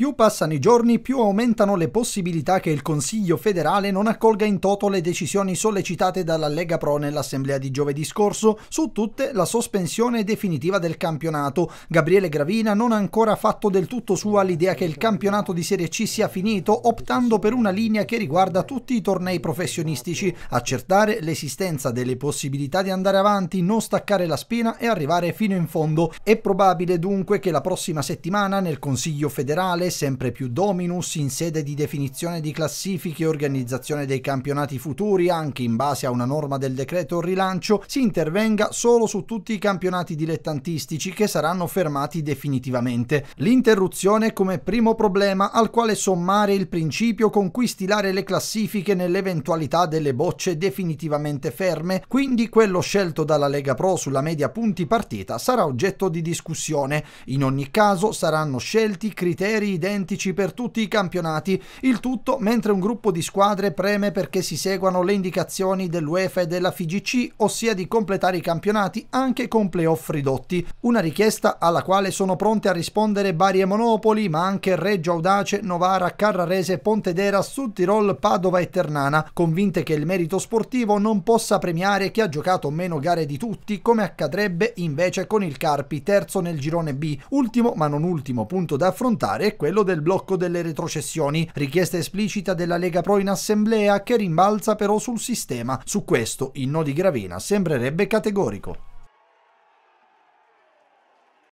Più passano i giorni, più aumentano le possibilità che il Consiglio federale non accolga in toto le decisioni sollecitate dalla Lega Pro nell'assemblea di giovedì scorso, su tutte la sospensione definitiva del campionato. Gabriele Gravina non ha ancora fatto del tutto sua l'idea che il campionato di Serie C sia finito, optando per una linea che riguarda tutti i tornei professionistici, accertare l'esistenza delle possibilità di andare avanti, non staccare la spina e arrivare fino in fondo. È probabile dunque che la prossima settimana nel Consiglio federale sempre più dominus in sede di definizione di classifiche e organizzazione dei campionati futuri, anche in base a una norma del decreto rilancio, si intervenga solo su tutti i campionati dilettantistici che saranno fermati definitivamente. L'interruzione come primo problema al quale sommare il principio con cui stilare le classifiche nell'eventualità delle bocce definitivamente ferme, quindi quello scelto dalla Lega Pro sulla media punti partita sarà oggetto di discussione. In ogni caso saranno scelti criteri identici per tutti i campionati, il tutto mentre un gruppo di squadre preme perché si seguano le indicazioni dell'UEFA e della FIGC, ossia di completare i campionati anche con playoff ridotti, una richiesta alla quale sono pronte a rispondere Bari e Monopoli, ma anche Reggio Audace, Novara, Carrarese, Pontedera, Sud Tirol, Padova e Ternana, convinte che il merito sportivo non possa premiare chi ha giocato meno gare di tutti, come accadrebbe invece con il Carpi, terzo nel girone B. Ultimo ma non ultimo punto da affrontare è quello quello del blocco delle retrocessioni, richiesta esplicita della Lega Pro in assemblea che rimbalza però sul sistema. Su questo il no di Gravina sembrerebbe categorico.